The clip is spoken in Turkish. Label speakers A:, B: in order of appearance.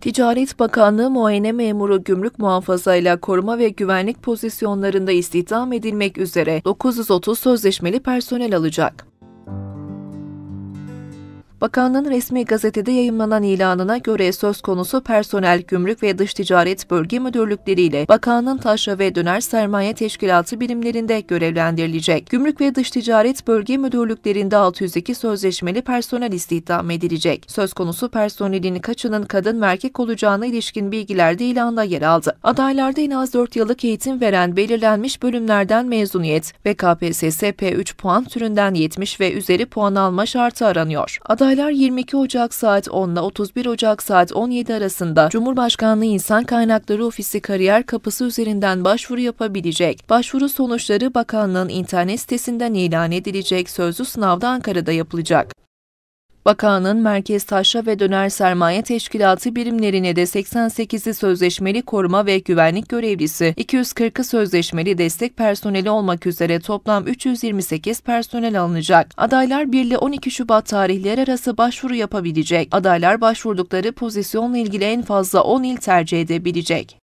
A: Ticaret Bakanlığı muayene memuru gümrük muhafazayla koruma ve güvenlik pozisyonlarında istihdam edilmek üzere 930 sözleşmeli personel alacak. Bakanlığın resmi gazetede yayımlanan ilanına göre söz konusu personel gümrük ve dış ticaret bölge müdürlükleriyle bakanlığın taşra ve döner sermaye teşkilatı birimlerinde görevlendirilecek. Gümrük ve dış ticaret bölge müdürlüklerinde 602 sözleşmeli personel istihdam edilecek. Söz konusu personelin kaçının kadın ve erkek olacağına ilişkin bilgiler de ilanda yer aldı. Adaylarda en az 4 yıllık eğitim veren belirlenmiş bölümlerden mezuniyet ve KPSS P3 puan türünden 70 ve üzeri puan alma şartı aranıyor. Aday Adaylar 22 Ocak saat 10 ile 31 Ocak saat 17 arasında Cumhurbaşkanlığı İnsan Kaynakları Ofisi kariyer kapısı üzerinden başvuru yapabilecek. Başvuru sonuçları bakanlığın internet sitesinden ilan edilecek sözlü sınavda Ankara'da yapılacak. Vakanın Merkez Taşra ve Döner Sermaye Teşkilatı birimlerine de 88'i sözleşmeli koruma ve güvenlik görevlisi, 240'ı sözleşmeli destek personeli olmak üzere toplam 328 personel alınacak. Adaylar 1 ile 12 Şubat tarihleri arası başvuru yapabilecek. Adaylar başvurdukları pozisyonla ilgili en fazla 10 il tercih edebilecek.